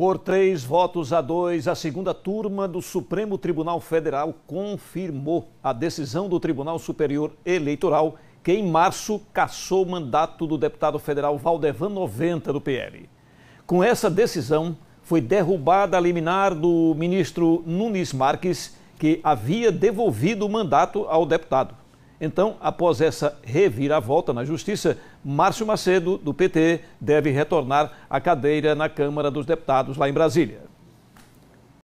Por três votos a dois, a segunda turma do Supremo Tribunal Federal confirmou a decisão do Tribunal Superior Eleitoral que, em março, cassou o mandato do deputado federal Valdevan 90 do PL. Com essa decisão, foi derrubada a liminar do ministro Nunes Marques, que havia devolvido o mandato ao deputado. Então, após essa reviravolta na Justiça, Márcio Macedo, do PT, deve retornar à cadeira na Câmara dos Deputados, lá em Brasília.